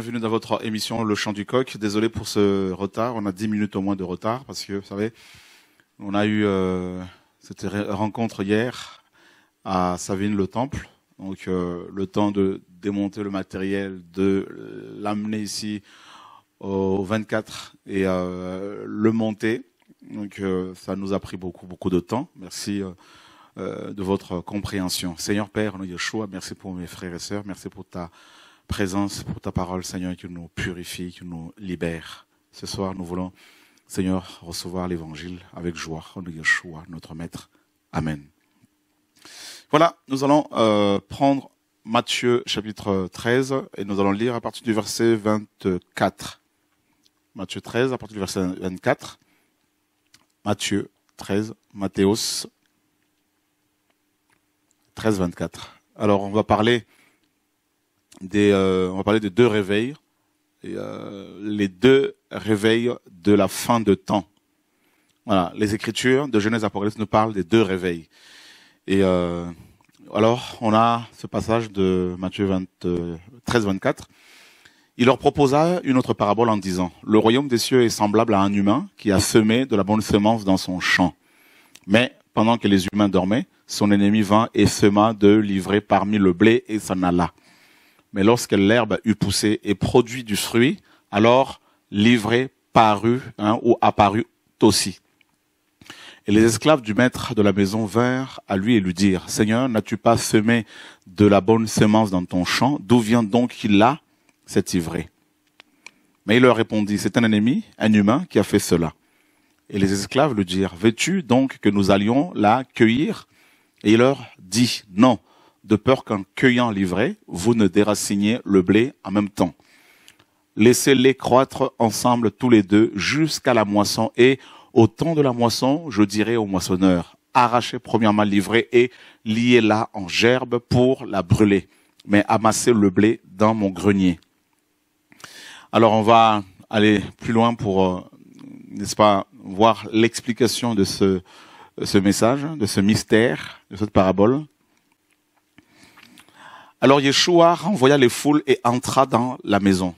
Bienvenue dans votre émission Le Chant du Coq. Désolé pour ce retard. On a 10 minutes au moins de retard parce que, vous savez, on a eu euh, cette rencontre hier à Savine-le-Temple. Donc, euh, le temps de démonter le matériel, de l'amener ici au 24 et euh, le monter. Donc, ça nous a pris beaucoup, beaucoup de temps. Merci de votre compréhension. Seigneur Père, Yeshua, merci pour mes frères et sœurs. Merci pour ta présence, pour ta parole, Seigneur, qui nous purifie, qui nous libère. Ce soir, nous voulons, Seigneur, recevoir l'évangile avec joie, en Yeshua, notre maître. Amen. Voilà, nous allons euh, prendre Matthieu chapitre 13 et nous allons lire à partir du verset 24. Matthieu 13 à partir du verset 24. Matthieu 13, Matthéos 13, 24. Alors on va parler euh, on va parler de deux réveils, euh, les deux réveils de la fin de temps. Voilà, les Écritures de Genèse Apocalypse nous parlent des deux réveils. Et euh, alors, on a ce passage de Matthieu 13, 24. Il leur proposa une autre parabole en disant, le royaume des cieux est semblable à un humain qui a semé de la bonne semence dans son champ. Mais pendant que les humains dormaient, son ennemi vint et sema de livrer parmi le blé et s'en alla mais lorsque l'herbe eut poussé et produit du fruit, alors l'ivraie parut hein, ou apparut aussi. Et les esclaves du maître de la maison vinrent à lui et lui dirent, Seigneur, n'as-tu pas semé de la bonne semence dans ton champ D'où vient donc a cette ivré Mais il leur répondit, c'est un ennemi, un humain qui a fait cela. Et les esclaves lui dirent, veux-tu donc que nous allions la cueillir Et il leur dit, non, de peur qu'en cueillant l'ivraie, vous ne déraciniez le blé en même temps. Laissez-les croître ensemble tous les deux jusqu'à la moisson et au temps de la moisson, je dirai au moissonneur, arrachez premièrement l'ivraie et liez-la en gerbe pour la brûler, mais amassez le blé dans mon grenier. Alors on va aller plus loin pour, euh, n'est-ce pas, voir l'explication de ce message, de ce mystère, de cette parabole. Alors Yeshua renvoya les foules et entra dans la maison.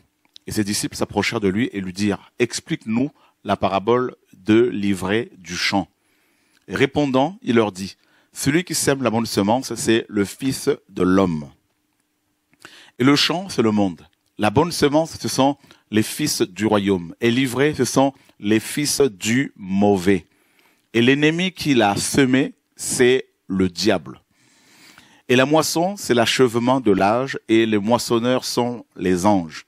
Et ses disciples s'approchèrent de lui et lui dirent, explique-nous la parabole de l'ivraie du champ. répondant, il leur dit, celui qui sème la bonne semence, c'est le Fils de l'homme. Et le champ, c'est le monde. La bonne semence, ce sont les fils du royaume. Et livré ce sont les fils du mauvais. Et l'ennemi qui l'a semé, c'est le diable. Et la moisson, c'est l'achèvement de l'âge, et les moissonneurs sont les anges.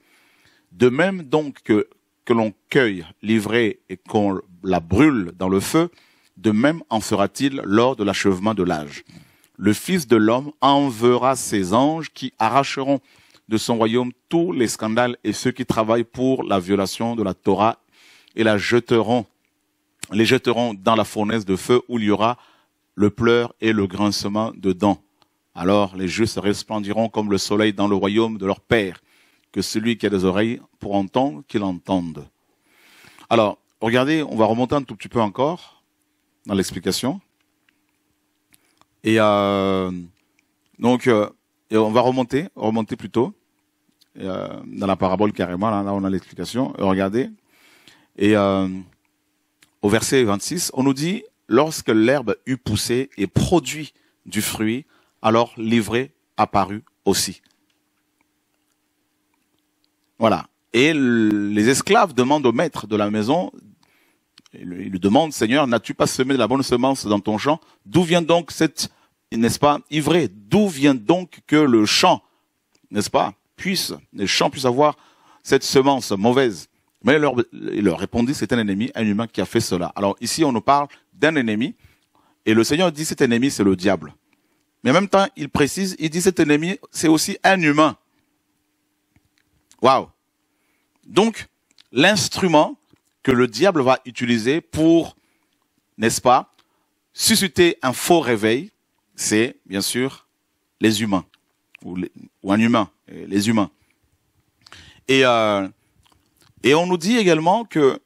De même donc que, l'on cueille l'ivraie et qu'on la brûle dans le feu, de même en fera-t-il lors de l'achèvement de l'âge. Le Fils de l'homme enverra ses anges qui arracheront de son royaume tous les scandales et ceux qui travaillent pour la violation de la Torah et la jeteront, les jetteront dans la fournaise de feu où il y aura le pleur et le grincement de dents. Alors les justes resplendiront comme le soleil dans le royaume de leur Père. Que celui qui a des oreilles pour entendre, qu'il entende. Alors, regardez, on va remonter un tout petit peu encore dans l'explication. Et euh, donc, euh, et on va remonter, remonter plutôt euh, dans la parabole carrément. Là, là on a l'explication. Regardez. Et euh, au verset 26, on nous dit, lorsque l'herbe eut poussé et produit du fruit, alors livré apparut aussi. Voilà. Et les esclaves demandent au maître de la maison, Il lui demande, Seigneur, n'as-tu pas semé de la bonne semence dans ton champ D'où vient donc cette, n'est-ce pas, ivrée D'où vient donc que le champ, n'est-ce pas, puisse, le champs puissent avoir cette semence mauvaise mais il leur répondit, c'est un ennemi, un humain qui a fait cela. Alors ici, on nous parle d'un ennemi, et le Seigneur dit, cet ennemi, c'est le diable. Mais en même temps, il précise, il dit cet ennemi, c'est aussi un humain. Waouh. Donc, l'instrument que le diable va utiliser pour, n'est-ce pas, susciter un faux réveil, c'est bien sûr les humains ou, un humain, euh, les humains. Et euh, et on nous dit également que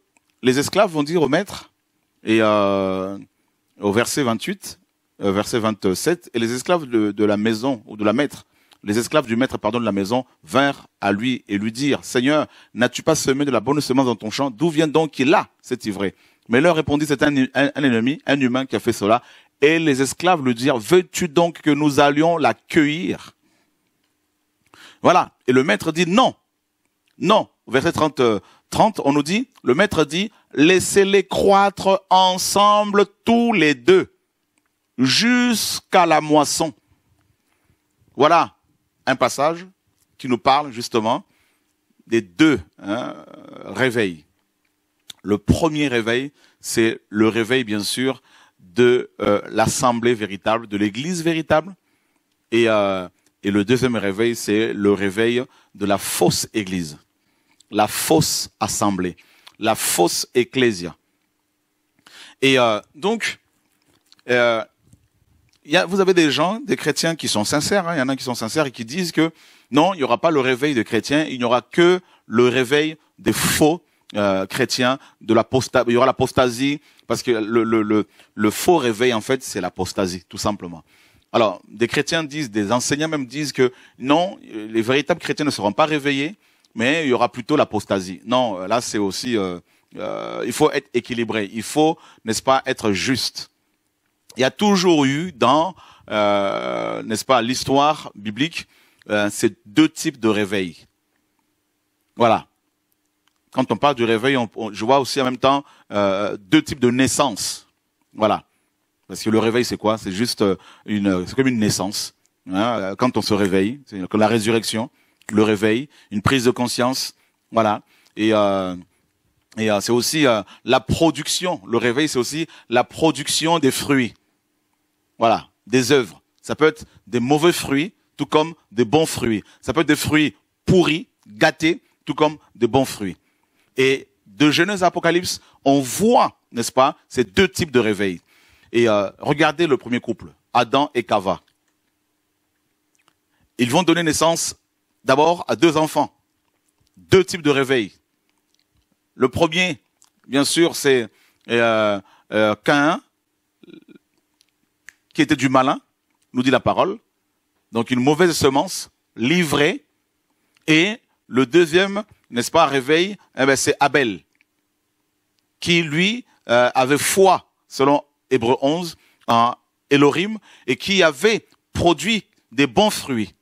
les esclaves vont dire au maître et euh, au verset 28, euh, verset 27, et les esclaves de, la maison ou de la maître, les esclaves du maître, pardon, de la maison, vinrent à lui et lui dirent, Seigneur, n'as-tu pas semé de la bonne semence dans ton champ D'où vient donc il a cet ivré Mais leur répondit, c'est un, ennemi, un humain qui a fait cela. Et les esclaves lui dirent, veux-tu donc que nous allions la cueillir ?» Voilà. Et le maître dit, non, non. Verset 30, 30, euh, on nous dit, le maître dit, laissez-les croître ensemble tous les deux jusqu'à la moisson. Voilà un passage qui nous parle justement des deux hein, réveils. Le premier réveil, c'est le réveil bien sûr de euh, l'assemblée véritable, de l'Église véritable, et, euh, et le deuxième réveil, c'est le réveil de la fausse Église, la fausse assemblée, la fausse ecclésia. Et euh, donc, y a, vous avez des gens, des chrétiens qui sont sincères, hein. il y en a qui sont sincères et qui disent que non, il n'y aura pas le réveil des chrétiens, il n'y aura que le réveil des faux euh, chrétiens, de il y aura l'apostasie, parce que le, faux réveil, en fait, c'est l'apostasie, tout simplement. Alors, des chrétiens disent, des enseignants même disent que non, les véritables chrétiens ne seront pas réveillés, mais il y aura plutôt l'apostasie. Non, là, c'est aussi, euh, euh, il faut être équilibré, il faut, n'est-ce pas, être juste il y a toujours eu dans, euh, n'est-ce pas, l'histoire biblique, euh, ces deux types de réveil. Voilà. Quand on parle du réveil, on, je vois aussi en même temps euh, deux types de naissance. Voilà. Parce que le réveil, c'est quoi C'est juste une, c'est comme une naissance. Hein, quand on se réveille, c'est comme la résurrection, le réveil, une prise de conscience. Voilà. Et c'est aussi la production. Le réveil, c'est aussi la production des fruits. Voilà, des œuvres. Ça peut être des mauvais fruits, tout comme des bons fruits. Ça peut être des fruits pourris, gâtés, tout comme des bons fruits. Et de Genèse à Apocalypse, on voit, n'est-ce pas, ces deux types de réveils. Et euh, regardez le premier couple, Adam et Kava. Ils vont donner naissance d'abord à deux enfants. Deux types de réveils. Le premier, bien sûr, c'est euh, euh qui était du malin, nous dit la parole. Donc une mauvaise semence livrée. Et le deuxième, n'est-ce pas, réveil, eh ben, c'est Abel, qui lui euh, avait foi, selon Hébreu 11, en Elohim, et qui avait produit des bons fruits,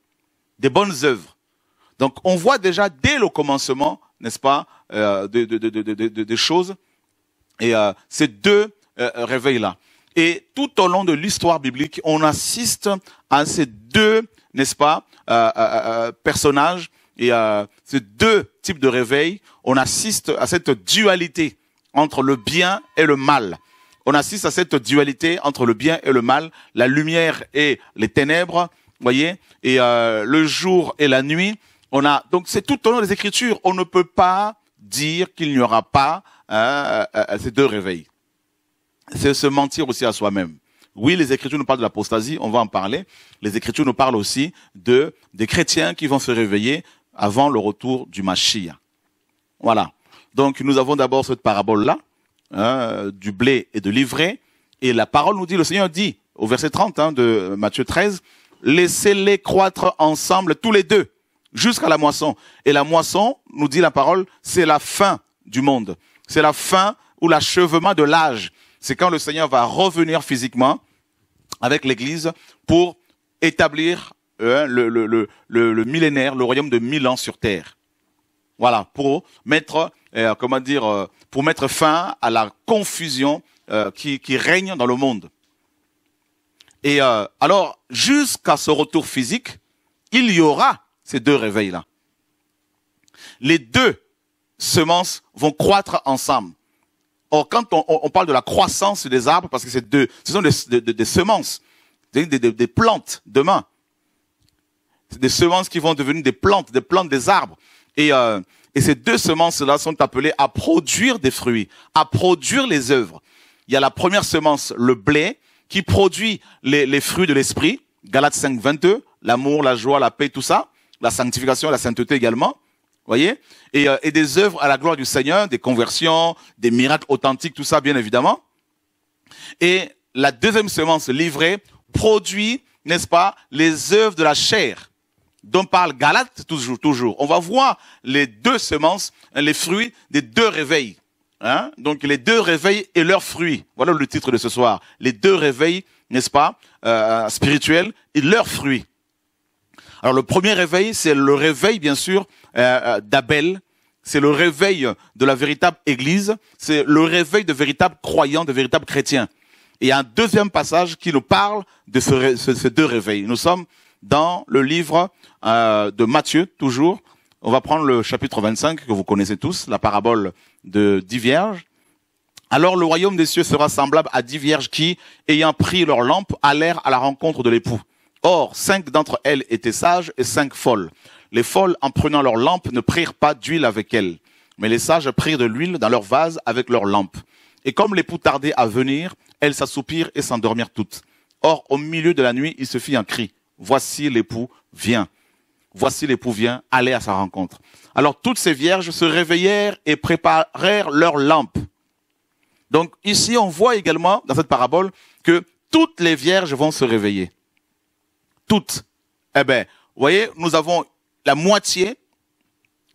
des bonnes œuvres. Donc on voit déjà dès le commencement, n'est-ce pas, euh, des choses, et euh, ces deux réveils-là. Et tout au long de l'histoire biblique, on assiste à ces deux, n'est-ce pas, euh, euh, euh personnages et ces deux types de réveils. On assiste à cette dualité entre le bien et le mal. On assiste à cette dualité entre le bien et le mal, la lumière et les ténèbres, voyez, et euh, le jour et la nuit. On a donc c'est tout au long des Écritures. On ne peut pas dire qu'il n'y aura pas hein, ces deux réveils c'est se mentir aussi à soi-même. Oui, les Écritures nous parlent de l'apostasie, on va en parler. Les Écritures nous parlent aussi de des chrétiens qui vont se réveiller avant le retour du Machia. Voilà. Donc nous avons d'abord cette parabole-là, hein, du blé et de l'ivraie. Et la parole nous dit, le Seigneur dit, au verset 30 hein, de Matthieu 13, laissez-les croître ensemble tous les deux jusqu'à la moisson. Et la moisson, nous dit la parole, c'est la fin du monde. C'est la fin ou l'achèvement de l'âge c'est quand le Seigneur va revenir physiquement avec l'Église pour établir euh, le, millénaire, le royaume de mille ans sur terre. Voilà, pour mettre, euh, comment dire, euh, pour mettre fin à la confusion qui, qui, règne dans le monde. Et alors, jusqu'à ce retour physique, il y aura ces deux réveils-là. Les deux semences vont croître ensemble. Or, quand on, parle de la croissance des arbres, parce que c'est deux, ce sont des, semences, des, plantes demain, des semences qui vont devenir des plantes, des plantes des arbres. Euh, et, ces deux semences-là sont appelées à produire des fruits, à produire les œuvres. Il y a la première semence, le blé, qui produit les, fruits de l'esprit, Galates 5, 22, l'amour, la joie, la paix, tout ça, la sanctification, la sainteté également voyez euh, et, des œuvres à la gloire du Seigneur, des conversions, des miracles authentiques, tout ça, bien évidemment. Et la deuxième semence livrée produit, n'est-ce pas, les œuvres de la chair dont parle Galate toujours, toujours. On va voir les deux semences, hein, les fruits des deux réveils. Hein? Donc les deux réveils et leurs fruits. Voilà le titre de ce soir. Les deux réveils, n'est-ce pas, euh, spirituels et leurs fruits. Alors le premier réveil, c'est le réveil bien sûr euh, euh, d'Abel, c'est le réveil de la véritable Église, c'est le réveil de véritables croyants, de véritables chrétiens. Et un deuxième passage qui nous parle de ces deux réveils. Nous sommes dans le livre euh, de Matthieu, toujours. On va prendre le chapitre 25 que vous connaissez tous, la parabole de dix vierges. Alors le royaume des cieux sera semblable à dix vierges qui, ayant pris leur lampe, allèrent à la rencontre de l'époux. Or, cinq d'entre elles étaient sages et cinq folles. Les folles, en prenant leurs lampes, ne prirent pas d'huile avec elles, mais les sages prirent de l'huile dans leurs vases avec leurs lampes. Et comme l'époux tardait à venir, elles s'assoupirent et s'endormirent toutes. Or, au milieu de la nuit, il se fit un cri. Voici l'époux vient. Voici l'époux vient, allez à sa rencontre. Alors toutes ces vierges se réveillèrent et préparèrent leurs lampes. Donc ici, on voit également dans cette parabole que toutes les vierges vont se réveiller toutes, eh ben, vous voyez, nous avons la moitié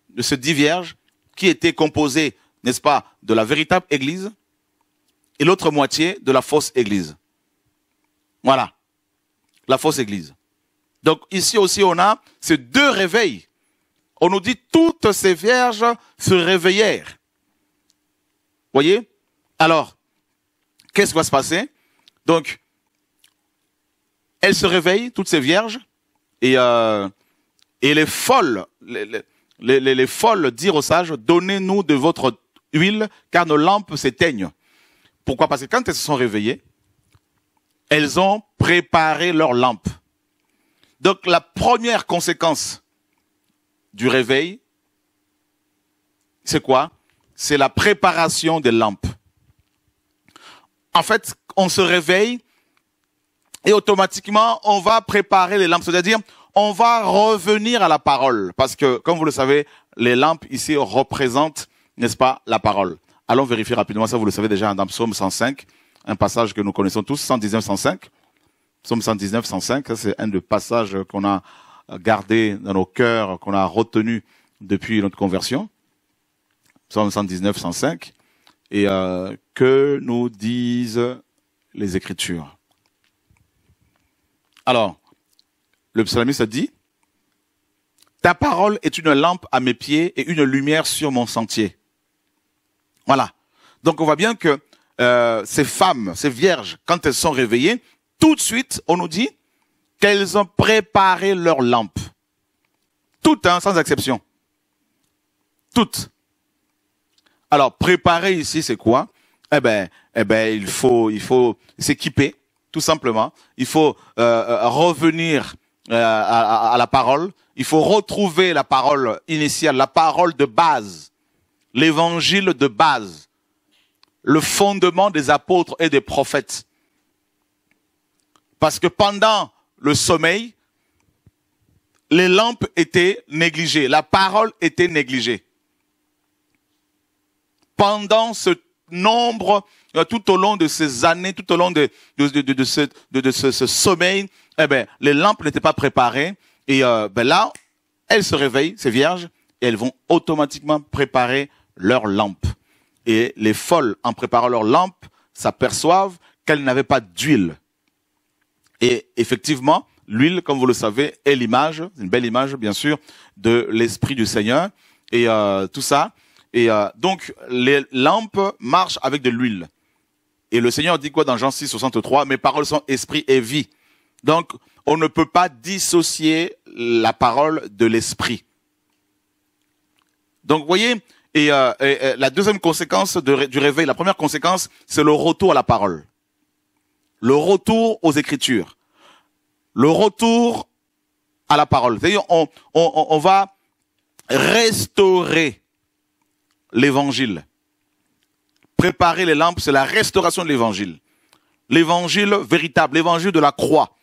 de ces dix vierges qui étaient composées, n'est-ce pas, de la véritable Église et l'autre moitié de la fausse Église. Voilà, la fausse Église. Donc ici aussi, on a ces deux réveils. On nous dit toutes ces vierges se réveillèrent. Voyez Alors, qu'est-ce qui va se passer Donc, elle se réveille, toutes ces vierges, et, euh, et les folles, les, folles dire aux sages, donnez-nous de votre huile, car nos lampes s'éteignent. Pourquoi Parce que quand elles se sont réveillées, elles ont préparé leurs lampes. Donc la première conséquence du réveil, c'est quoi C'est la préparation des lampes. En fait, on se réveille et automatiquement, on va préparer les lampes, c'est-à-dire on va revenir à la parole, parce que, comme vous le savez, les lampes ici représentent, n'est-ce pas, la parole. Allons vérifier rapidement, ça vous le savez déjà dans Psaume 105, un passage que nous connaissons tous, 119, 105. Psaume 119, 105, c'est un des passages qu'on a gardé dans nos cœurs, qu'on a retenu depuis notre conversion. Psaume 119, 105. Et euh, que nous disent les Écritures alors, le psalmiste a dit, ta parole est une lampe à mes pieds et une lumière sur mon sentier. Voilà. Donc on voit bien que euh, ces femmes, ces vierges, quand elles sont réveillées, tout de suite, on nous dit qu'elles ont préparé leur lampe. Toutes, hein, sans exception. Toutes. Alors, préparer ici, c'est quoi Eh ben, eh ben, il faut, il faut s'équiper tout simplement. Il faut euh, euh, revenir euh, à, à, la parole. Il faut retrouver la parole initiale, la parole de base, l'évangile de base, le fondement des apôtres et des prophètes. Parce que pendant le sommeil, les lampes étaient négligées, la parole était négligée. Pendant ce nombre euh, tout au long de ces années, tout au long de, ce, sommeil, eh ben, les lampes n'étaient pas préparées. Et euh, ben là, elles se réveillent, ces vierges, et elles vont automatiquement préparer leurs lampes. Et les folles, en préparant leurs lampes, s'aperçoivent qu'elles n'avaient pas d'huile. Et effectivement, l'huile, comme vous le savez, est l'image, une belle image bien sûr, de l'Esprit du Seigneur et euh, tout ça. Et donc les lampes marchent avec de l'huile. Et le Seigneur dit quoi dans Jean 6, 63 Mes paroles sont esprit et vie. Donc, on ne peut pas dissocier la parole de l'esprit. Donc, vous voyez, et, euh, la deuxième conséquence du réveil, la première conséquence, c'est le retour à la parole. Le retour aux Écritures. Le retour à la parole. C'est-à-dire, on va restaurer l'évangile préparer les lampes, c'est la restauration de l'évangile. L'évangile véritable, l'évangile de la croix,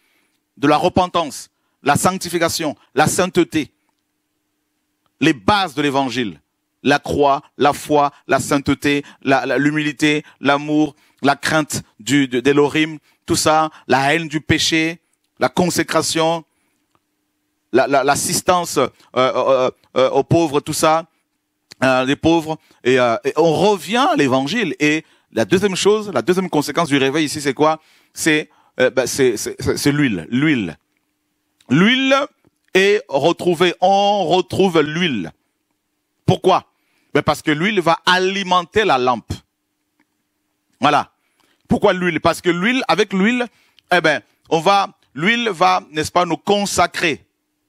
de la repentance, la sanctification, la sainteté. Les bases de l'évangile. La croix, la foi, la sainteté, l'humilité, l'amour, la crainte du, de, tout ça, la haine du péché, la consécration, l'assistance euh, euh, euh, aux pauvres, tout ça, euh, les pauvres. Euh, et, on revient à l'évangile. Et la deuxième chose, la deuxième conséquence du réveil ici, c'est quoi C'est euh, bah, c'est l'huile. L'huile. L'huile est retrouvée. On retrouve l'huile. Pourquoi ben, Parce que l'huile va alimenter la lampe. Voilà. Pourquoi l'huile Parce que l'huile, avec l'huile, eh ben, on va, l'huile va, n'est-ce pas, nous consacrer.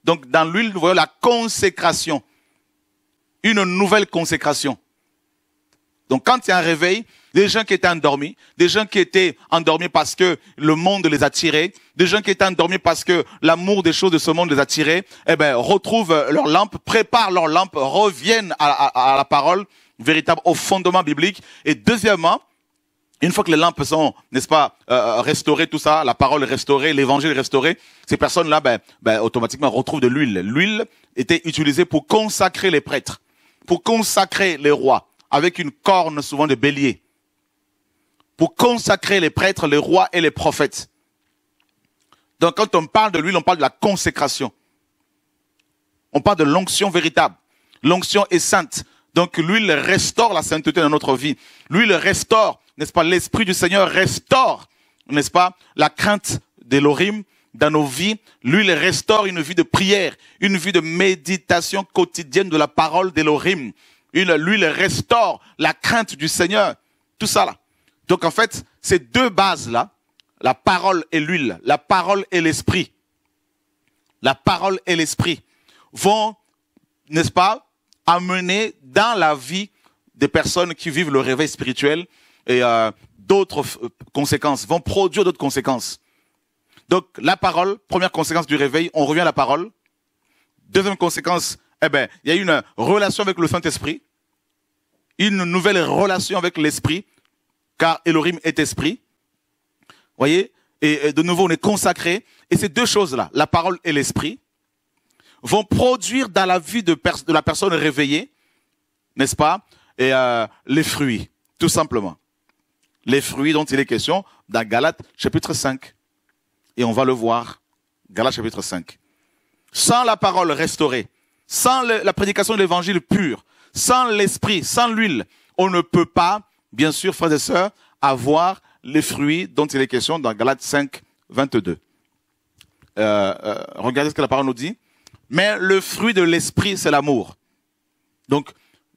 Donc, dans l'huile, nous voyons la consécration une nouvelle consécration. Donc quand il y a un réveil, des gens qui étaient endormis, des gens qui étaient endormis parce que le monde les a tirés, des gens qui étaient endormis parce que l'amour des choses de ce monde les attirait, eh ben retrouvent leur lampe, préparent leur lampe, reviennent à, la parole véritable, au fondement biblique. Et deuxièmement, une fois que les lampes sont, n'est-ce pas, euh, euh, restaurées, tout ça, la parole est restaurée, l'évangile est restauré, ces personnes-là, ben, ben, automatiquement retrouvent de l'huile. L'huile était utilisée pour consacrer les prêtres pour consacrer les rois avec une corne souvent de bélier, pour consacrer les prêtres, les rois et les prophètes. Donc quand on parle de l'huile, on parle de la consécration. On parle de l'onction véritable. L'onction est sainte. Donc l'huile restaure la sainteté dans notre vie. L'huile restaure, n'est-ce pas, l'Esprit du Seigneur restaure, n'est-ce pas, la crainte de l'orim, dans nos vies, l'huile restaure une vie de prière, une vie de méditation quotidienne de la parole d'Elohim. L'huile restaure la crainte du Seigneur. Tout ça là. Donc en fait, ces deux bases-là, la parole et l'huile, la parole et l'esprit, la parole et l'esprit vont, n'est-ce pas, amener dans la vie des personnes qui vivent le réveil spirituel et euh, d'autres euh, conséquences, vont produire d'autres conséquences. Donc la parole, première conséquence du réveil, on revient à la parole. Deuxième conséquence, eh ben, il y a une relation avec le Saint-Esprit, une nouvelle relation avec l'Esprit, car Elohim est Esprit. Voyez, et de nouveau on est consacré. Et ces deux choses-là, la parole et l'Esprit, vont produire dans la vie de, la personne réveillée, n'est-ce pas, et euh, les fruits, tout simplement. Les fruits dont il est question dans Galates chapitre 5 et on va le voir, Galates chapitre 5. Sans la parole restaurée, sans la prédication de l'évangile pur, sans l'esprit, sans l'huile, on ne peut pas, bien sûr, frères et sœurs, avoir les fruits dont il est question dans Galates 5, 22. Euh, euh, regardez ce que la parole nous dit. Mais le fruit de l'esprit, c'est l'amour. Donc,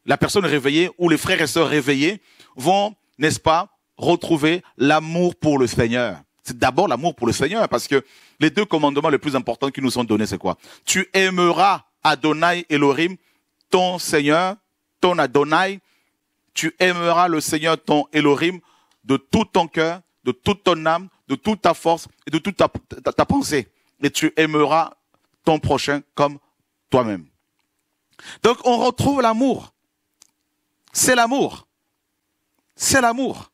la personne réveillée ou les frères et sœurs réveillés vont, n'est-ce pas, retrouver l'amour pour le Seigneur. C'est d'abord l'amour pour le Seigneur, parce que les deux commandements les plus importants qui nous sont donnés, c'est quoi Tu aimeras Adonai Elohim, ton Seigneur, ton Adonai. Tu aimeras le Seigneur, ton Elohim, de tout ton cœur, de toute ton âme, de toute ta force et de toute ta, ta pensée. Et tu aimeras ton prochain comme toi-même. Donc on retrouve l'amour. C'est l'amour. C'est l'amour.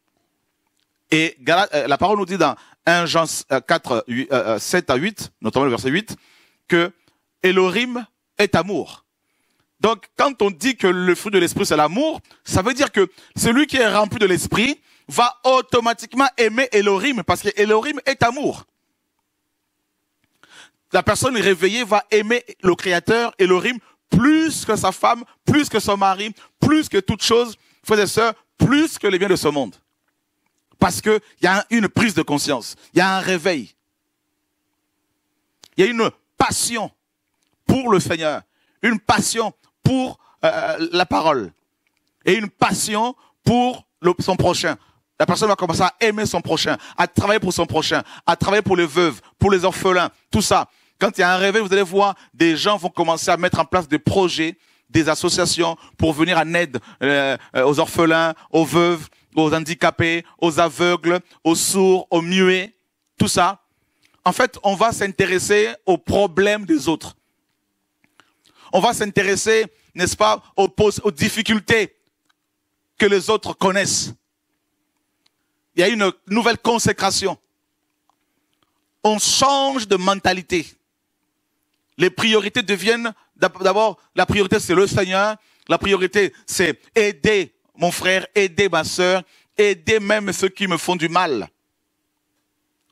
Et euh, la parole nous dit dans 1 Jean 4, euh, 7 euh, euh, à 8, notamment le verset 8, que Elohim est amour. Donc, quand on dit que le fruit de l'esprit, c'est l'amour, ça veut dire que celui qui est rempli de l'esprit va automatiquement aimer Elohim, parce que Elohim est amour. La personne réveillée va aimer le Créateur, Elohim, plus que sa femme, plus que son mari, plus que toute chose, frères et sœurs, plus que les biens de ce monde. Parce qu'il y a une prise de conscience, il y a un réveil, il y a une passion pour le Seigneur, une passion pour euh, euh, la parole et une passion pour son prochain. La personne va commencer à aimer son prochain, à travailler pour son prochain, à travailler pour les veuves, pour les orphelins, tout ça. Quand il y a un réveil, vous allez voir, des gens vont commencer à mettre en place des projets, des associations pour venir en aide euh, aux orphelins, aux veuves, aux handicapés, aux aveugles, aux sourds, aux muets, tout ça. En fait, on va s'intéresser aux problèmes des autres. On va s'intéresser, n'est-ce pas, aux, difficultés que les autres connaissent. Il y a une nouvelle consécration. On change de mentalité. Les priorités deviennent, d'abord, la priorité c'est le Seigneur, la priorité c'est aider mon frère, aidez ma sœur, aidez même ceux qui me font du mal.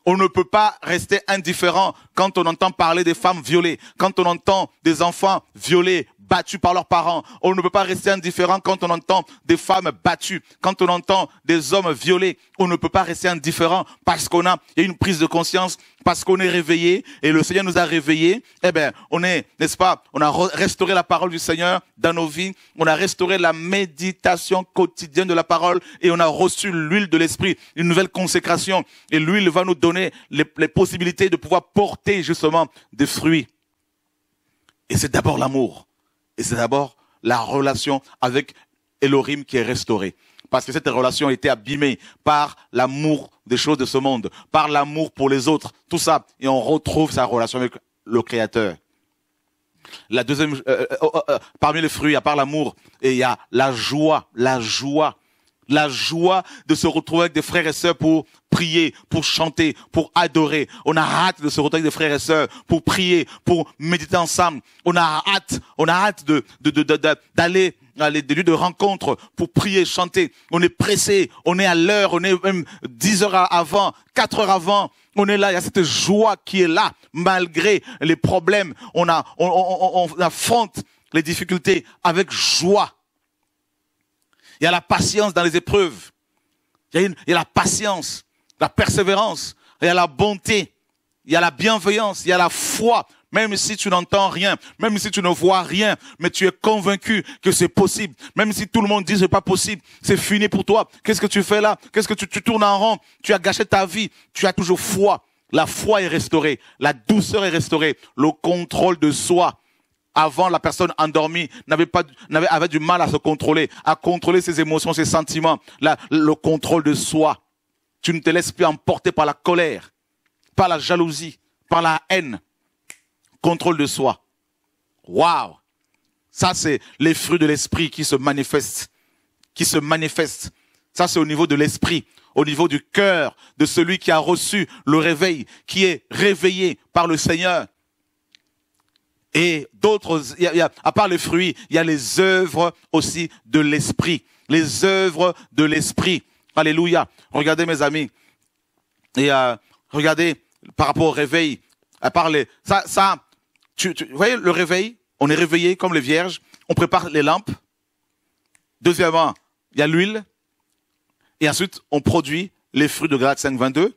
On ne peut pas rester indifférent quand on entend parler des femmes violées, quand on entend des enfants violés, battus par leurs parents. On ne peut pas rester indifférent quand on entend des femmes battues, quand on entend des hommes violés. On ne peut pas rester indifférent parce qu'on a, une prise de conscience, parce qu'on est réveillé et le Seigneur nous a réveillé. Eh ben, on est, n'est-ce pas, on a restauré la parole du Seigneur dans nos vies. On a restauré la méditation quotidienne de la parole et on a reçu l'huile de l'esprit, une nouvelle consécration. Et l'huile va nous donner les possibilités de pouvoir porter justement des fruits. Et c'est d'abord l'amour. Et c'est d'abord la relation avec Elohim qui est restaurée. Parce que cette relation a été abîmée par l'amour des choses de ce monde, par l'amour pour les autres, tout ça. Et on retrouve sa relation avec le Créateur. La deuxième, euh, euh, euh, parmi les fruits, à part l'amour, il y a la joie, la joie la joie de se retrouver avec des frères et sœurs pour prier, pour chanter, pour adorer. On a hâte de se retrouver avec des frères et sœurs pour prier, pour méditer ensemble. On a hâte, on a hâte de, d'aller à des lieux de rencontre pour prier, chanter. On est pressé, on est à l'heure, on est même dix heures avant, quatre heures avant. On est là, il y a cette joie qui est là, malgré les problèmes. On, a, on affronte les difficultés avec joie il y a la patience dans les épreuves. Il y, a la patience, la persévérance, il y a la bonté, il y a la bienveillance, il y a la foi. Même si tu n'entends rien, même si tu ne vois rien, mais tu es convaincu que c'est possible. Même si tout le monde dit c'est pas possible, c'est fini pour toi. Qu'est-ce que tu fais là Qu'est-ce que tu, tu tournes en rond Tu as gâché ta vie. Tu as toujours foi. La foi est restaurée, la douceur est restaurée, le contrôle de soi avant, la personne endormie n'avait pas, n'avait, avait du mal à se contrôler, à contrôler ses émotions, ses sentiments, le contrôle de soi. Tu ne te laisses plus emporter par la colère, par la jalousie, par la haine. Contrôle de soi. Waouh! Ça, c'est les fruits de l'esprit qui se manifestent, qui se manifestent. Ça, c'est au niveau de l'esprit au niveau du cœur de celui qui a reçu le réveil, qui est réveillé par le Seigneur. Et d'autres, à part les fruits, il y a les œuvres aussi de l'esprit. Les œuvres de l'esprit. Alléluia. Regardez mes amis. Et euh, regardez par rapport au réveil. À part les, ça, ça, tu, vous voyez le réveil. On est réveillé comme les vierges. On prépare les lampes. Deuxièmement, il y a l'huile. Et ensuite, on produit les fruits de 5 5.22.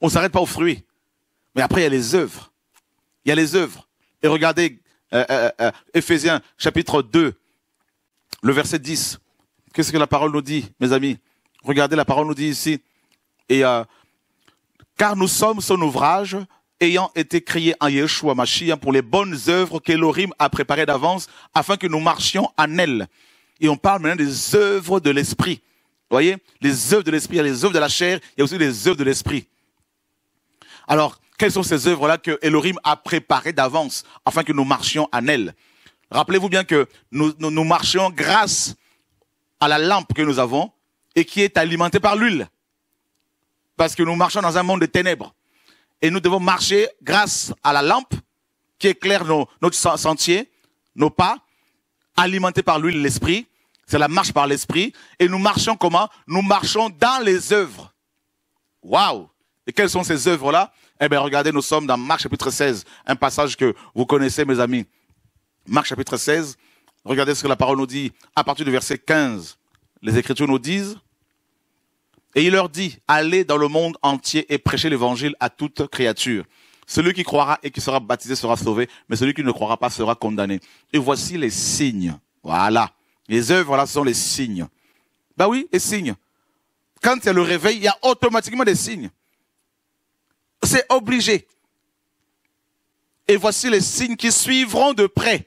On s'arrête pas aux fruits. Mais après, il y a les œuvres. Il y a les œuvres. Et regardez Ephésiens, euh, euh, euh, chapitre 2, le verset 10. Qu'est-ce que la parole nous dit, mes amis Regardez, la parole nous dit ici, et car nous sommes son ouvrage, ayant été créés en Yeshua Mashiach pour les bonnes œuvres qu'Elohim a préparées d'avance, afin que nous marchions en elles. Et on parle maintenant des œuvres de l'esprit. Vous voyez Les œuvres de l'esprit, il y a les œuvres de la chair, il y a aussi les œuvres de l'esprit. Alors, quelles sont ces œuvres-là que Elohim a préparées d'avance afin que nous marchions en elles Rappelez-vous bien que nous, marchions grâce à la lampe que nous avons et qui est alimentée par l'huile. Parce que nous marchons dans un monde de ténèbres. Et nous devons marcher grâce à la lampe qui éclaire nos, notre sentier, nos pas, alimentée par l'huile, l'esprit. C'est la marche par l'esprit. Et nous marchons comment Nous marchons dans les œuvres. Waouh Et quelles sont ces œuvres-là eh bien, regardez, nous sommes dans Marc chapitre 16, un passage que vous connaissez, mes amis. Marc chapitre 16, regardez ce que la parole nous dit à partir du verset 15. Les Écritures nous disent, et il leur dit, allez dans le monde entier et prêchez l'évangile à toute créature. Celui qui croira et qui sera baptisé sera sauvé, mais celui qui ne croira pas sera condamné. Et voici les signes. Voilà. Les œuvres, là, sont les signes. Ben oui, les signes. Quand il y a le réveil, il y a automatiquement des signes. C'est obligé. Et voici les signes qui suivront de près.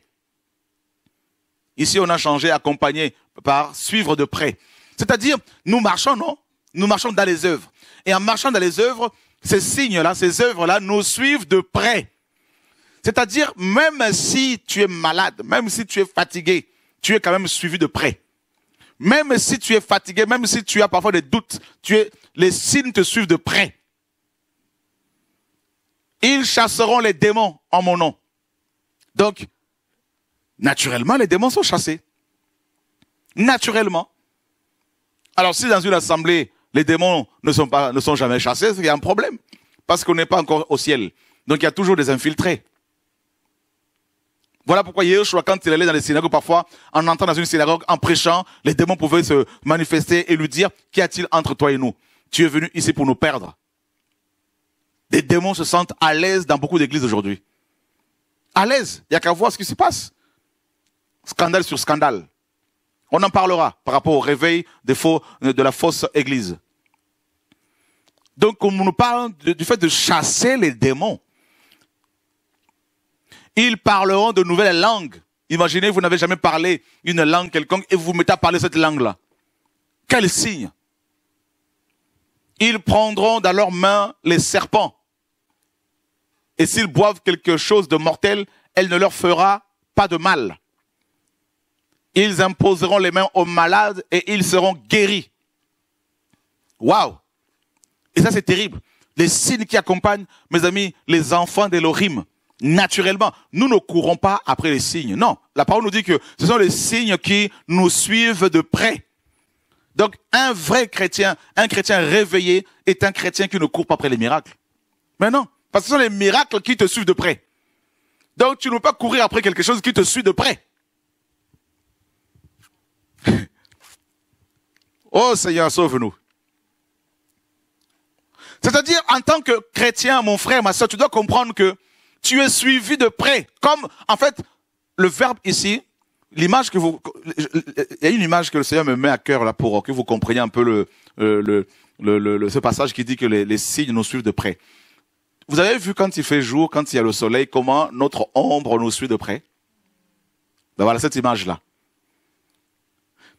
Ici, on a changé accompagné par suivre de près. C'est-à-dire, nous marchons, non Nous marchons dans les œuvres. Et en marchant dans les œuvres, ces signes-là, ces œuvres-là nous suivent de près. C'est-à-dire, même si tu es malade, même si tu es fatigué, tu es quand même suivi de près. Même si tu es fatigué, même si tu as parfois des doutes, tu es, les signes te suivent de près. Ils chasseront les démons en mon nom. Donc, naturellement, les démons sont chassés. Naturellement. Alors, si dans une assemblée, les démons ne sont pas, ne sont jamais chassés, il y a un problème. Parce qu'on n'est pas encore au ciel. Donc, il y a toujours des infiltrés. Voilà pourquoi Yeshua, quand il allait dans les synagogues, parfois, en entrant dans une synagogue, en prêchant, les démons pouvaient se manifester et lui dire, qu'y a-t-il entre toi et nous? Tu es venu ici pour nous perdre des démons se sentent à l'aise dans beaucoup d'églises aujourd'hui. À l'aise. Il n'y a qu'à voir ce qui se passe. Scandale sur scandale. On en parlera par rapport au réveil des euh, de la fausse église. Donc, on nous parle du fait de chasser les démons. Ils parleront de nouvelles langues. Imaginez, vous n'avez jamais parlé une langue quelconque et vous vous mettez à parler cette langue-là. Quel signe Ils prendront dans leurs mains les serpents. Et s'ils boivent quelque chose de mortel, elle ne leur fera pas de mal. Ils imposeront les mains aux malades et ils seront guéris. Waouh Et ça, c'est terrible. Les signes qui accompagnent, mes amis, les enfants d'Elohim, naturellement, nous ne courons pas après les signes. Non, la parole nous dit que ce sont les signes qui nous suivent de près. Donc, un vrai chrétien, un chrétien réveillé est un chrétien qui ne court pas après les miracles. Mais non, parce que ce sont les miracles qui te suivent de près. Donc tu ne peux pas courir après quelque chose qui te suit de près. oh Seigneur, sauve-nous. C'est-à-dire, en tant que chrétien, mon frère, ma soeur, tu dois comprendre que tu es suivi de près. Comme, en fait, le verbe ici, l'image que vous, il y a une image que le Seigneur me met à cœur là pour que vous compreniez un peu le, euh, le, le, ce passage qui dit que les signes nous suivent de près. Vous avez vu quand il fait jour, quand il y a le soleil, comment notre ombre nous suit de près ben Voilà cette image-là.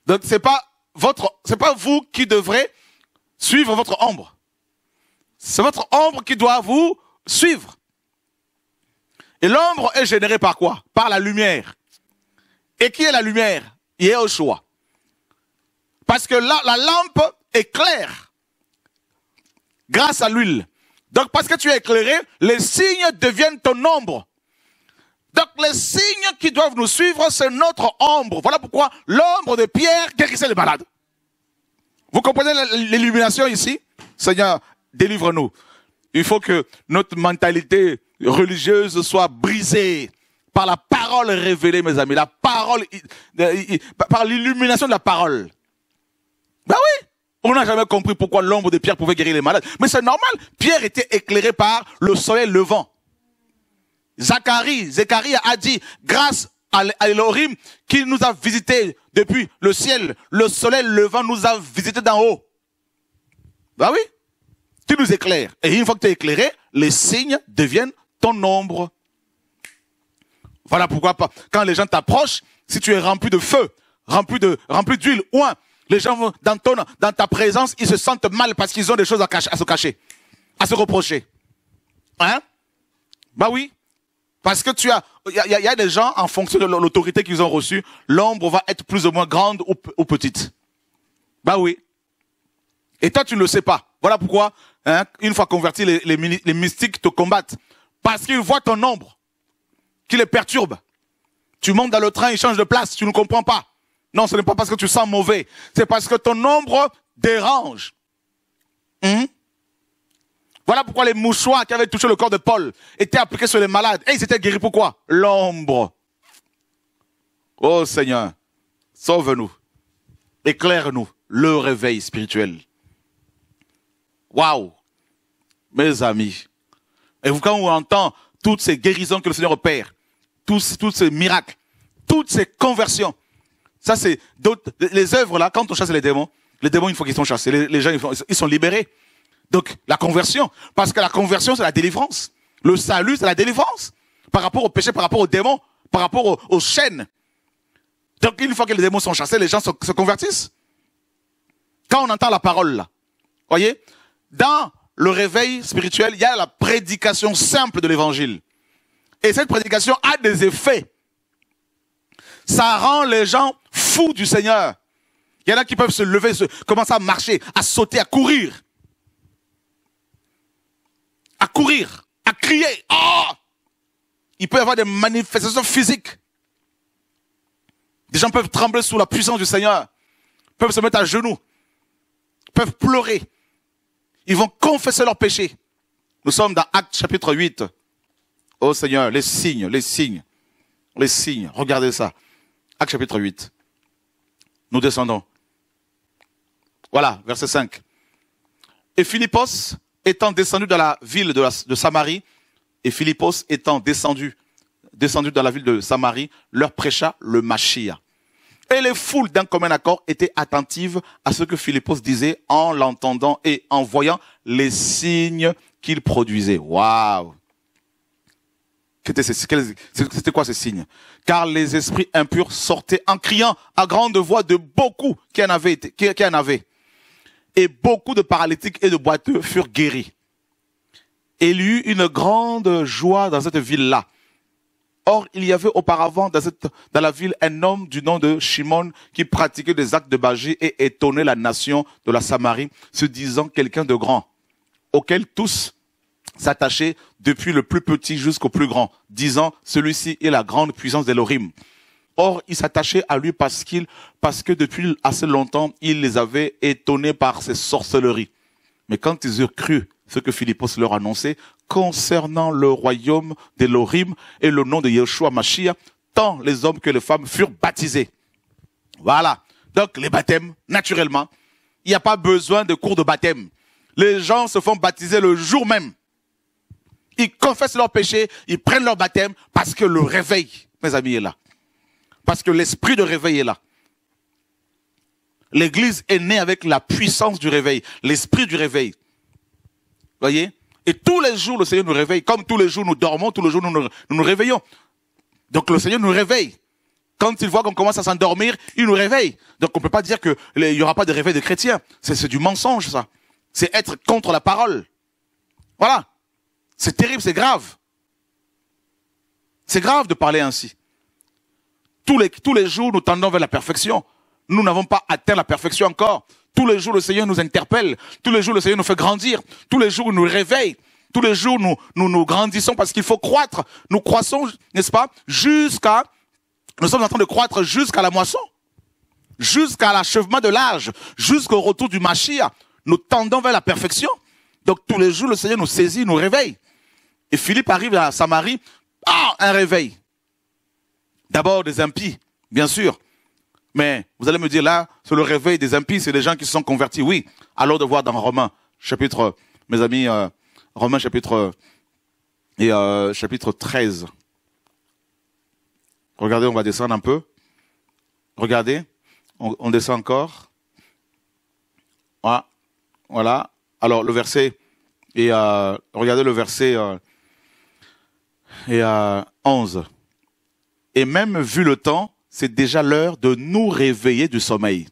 Donc c'est pas votre, c'est pas vous qui devrez suivre votre ombre. C'est votre ombre qui doit vous suivre. Et l'ombre est générée par quoi Par la lumière. Et qui est la lumière Il au choix. Parce que là, la, la lampe est claire grâce à l'huile. Donc parce que tu es éclairé, les signes deviennent ton ombre. Donc les signes qui doivent nous suivre, c'est notre ombre. Voilà pourquoi l'ombre de Pierre guérissait les malades. Vous comprenez l'illumination ici Seigneur, délivre-nous. Il faut que notre mentalité religieuse soit brisée par la parole révélée, mes amis. La parole, par l'illumination de la parole. Ben oui on n'a jamais compris pourquoi l'ombre de Pierre pouvait guérir les malades. Mais c'est normal. Pierre était éclairé par le soleil levant. Zacharie, Zacharie a dit, grâce à Elohim, qui nous a visités depuis le ciel, le soleil levant nous a visités d'en haut. Bah oui. Tu nous éclaires. Et une fois que tu es éclairé, les signes deviennent ton ombre. Voilà pourquoi pas. Quand les gens t'approchent, si tu es rempli de feu, rempli de, rempli d'huile, un." Les gens vont dans, dans ta présence, ils se sentent mal parce qu'ils ont des choses à, à se cacher, à se reprocher. Hein Bah oui. Parce que tu as, il y, a, des gens en fonction de l'autorité qu'ils ont reçue, l'ombre va être plus ou moins grande ou, petite. Bah oui. Et toi, tu ne le sais pas. Voilà pourquoi, hein, une fois converti, les, les mystiques te combattent parce qu'ils voient ton ombre qui les perturbe. Tu montes dans le train, ils changent de place, tu ne comprends pas. Non, ce n'est pas parce que tu sens mauvais. C'est parce que ton ombre dérange. Hmm? Voilà pourquoi les mouchoirs qui avaient touché le corps de Paul étaient appliqués sur les malades. Et ils étaient guéris. Pourquoi L'ombre. Oh Seigneur, sauve-nous. Éclaire-nous le réveil spirituel. Waouh Mes amis. Et vous, quand on entend toutes ces guérisons que le Seigneur opère, tous, tous ces miracles, toutes ces conversions, ça, c'est d'autres. Les œuvres, là, quand on chasse les démons, les démons, une fois qu'ils sont chassés, les, gens, ils, sont libérés. Donc, la conversion. Parce que la conversion, c'est la délivrance. Le salut, c'est la délivrance. Par rapport au péché, par rapport aux démons, par rapport aux, chaînes. Donc, une fois que les démons sont chassés, les gens se, se convertissent. Quand on entend la parole, là, voyez, dans le réveil spirituel, il y a la prédication simple de l'évangile. Et cette prédication a des effets. Ça rend les gens fous du Seigneur. Il y en a qui peuvent se lever, se, commencer à marcher, à sauter, à courir. À courir, à crier. Oh Il peut y avoir des manifestations physiques. Des gens peuvent trembler sous la puissance du Seigneur, peuvent se mettre à genoux, peuvent pleurer. Ils vont confesser leurs péchés. Nous sommes dans Acte chapitre 8. Oh Seigneur, les signes, les signes, les signes. Regardez ça. Acte chapitre 8 nous descendons. Voilà, verset 5. Et Philippos, étant descendu dans la ville de, Samarie, et Philippos étant descendu, descendu dans la ville de Samarie, leur prêcha le Machia. Et les foules d'un commun accord étaient attentives à ce que Philippos disait en l'entendant et en voyant les signes qu'il produisait. Waouh c'était quoi ce signe Car les esprits impurs sortaient en criant à grande voix de beaucoup qui en avaient. Et beaucoup de paralytiques et de boiteux furent guéris. Et il y eut une grande joie dans cette ville-là. Or, il y avait auparavant dans, cette, dans la ville un homme du nom de Shimon qui pratiquait des actes de magie et étonnait la nation de la Samarie, se disant quelqu'un de grand, auquel tous s'attacher depuis le plus petit jusqu'au plus grand, disant, celui-ci est la grande puissance Lorim. Or, ils s'attachaient à lui parce qu'il, parce que depuis assez longtemps, ils les avait étonnés par ses sorcelleries. Mais quand ils eurent cru ce que Philippos leur annonçait concernant le royaume Lorim et le nom de Yeshua Mashiach, tant les hommes que les femmes furent baptisés. Voilà. Donc, les baptêmes, naturellement, il n'y a pas besoin de cours de baptême. Les gens se font baptiser le jour même. Ils confessent leurs péchés, ils prennent leur baptême parce que le réveil, mes amis, est là. Parce que l'esprit de réveil est là. L'église est née avec la puissance du réveil, l'esprit du réveil. Voyez? Et tous les jours, le Seigneur nous réveille. Comme tous les jours, nous dormons, tous les jours, nous nous, réveillons. Donc le Seigneur nous réveille. Quand il voit qu'on commence à s'endormir, il nous réveille. Donc on ne peut pas dire que il n'y aura pas de réveil de chrétiens. C'est du mensonge, ça. C'est être contre la parole. Voilà. C'est terrible, c'est grave. C'est grave de parler ainsi. Tous les, tous les jours, nous tendons vers la perfection. Nous n'avons pas atteint la perfection encore. Tous les jours, le Seigneur nous interpelle. Tous les jours, le Seigneur nous fait grandir. Tous les jours, nous réveille. Tous les jours, nous nous, nous grandissons parce qu'il faut croître. Nous croissons, n'est-ce pas, jusqu'à... Nous sommes en train de croître jusqu'à la moisson, jusqu'à l'achèvement de l'âge, jusqu'au retour du Machia. Nous tendons vers la perfection. Donc tous les jours, le Seigneur nous saisit, nous réveille. Et Philippe arrive à Samarie, ah, un réveil. D'abord des impies, bien sûr. Mais vous allez me dire là, c'est le réveil des impies, c'est des gens qui se sont convertis. Oui, alors de voir dans Romains, chapitre, mes amis, euh, Romains chapitre, et, euh, chapitre 13. Regardez, on va descendre un peu. Regardez, on, descend encore. Ah, voilà. Alors le verset, et euh, regardez le verset euh, et à 11. Et même vu le temps, c'est déjà l'heure de nous réveiller du sommeil.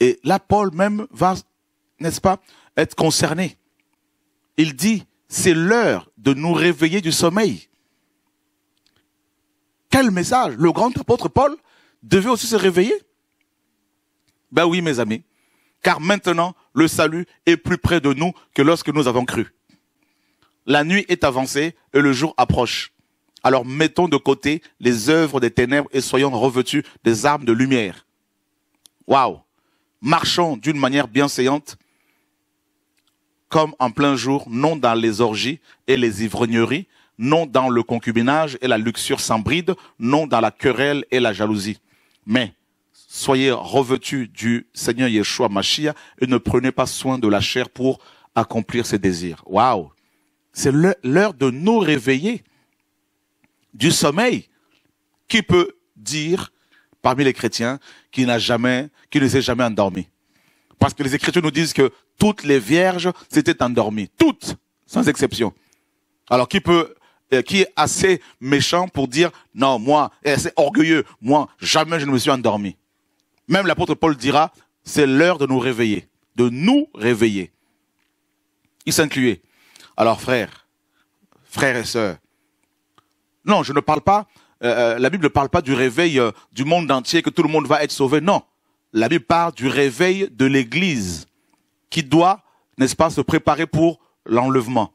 Et là, Paul même va, n'est-ce pas, être concerné. Il dit, c'est l'heure de nous réveiller du sommeil. Quel message Le grand apôtre Paul devait aussi se réveiller Ben oui, mes amis, car maintenant, le salut est plus près de nous que lorsque nous avons cru. La nuit est avancée et le jour approche. Alors mettons de côté les œuvres des ténèbres et soyons revêtus des armes de lumière. Waouh Marchons d'une manière bienséante, comme en plein jour, non dans les orgies et les ivrogneries, non dans le concubinage et la luxure sans bride, non dans la querelle et la jalousie. Mais soyez revêtus du Seigneur Yeshua Mashiach et ne prenez pas soin de la chair pour accomplir ses désirs. Waouh c'est l'heure de nous réveiller du sommeil. Qui peut dire parmi les chrétiens qui n'a jamais, qui ne s'est jamais endormi? Parce que les Écritures nous disent que toutes les vierges s'étaient endormies. Toutes, sans exception. Alors qui peut, euh, qui est assez méchant pour dire, non, moi, assez orgueilleux, moi, jamais je ne me suis endormi. Même l'apôtre Paul dira, c'est l'heure de nous réveiller, de nous réveiller. Il s'incluait. Alors frères, frères et sœurs, non, je ne parle pas, euh, euh, la Bible ne parle pas du réveil euh, du monde entier, que tout le monde va être sauvé, non. La Bible parle du réveil de l'Église qui doit, n'est-ce pas, se préparer pour l'enlèvement.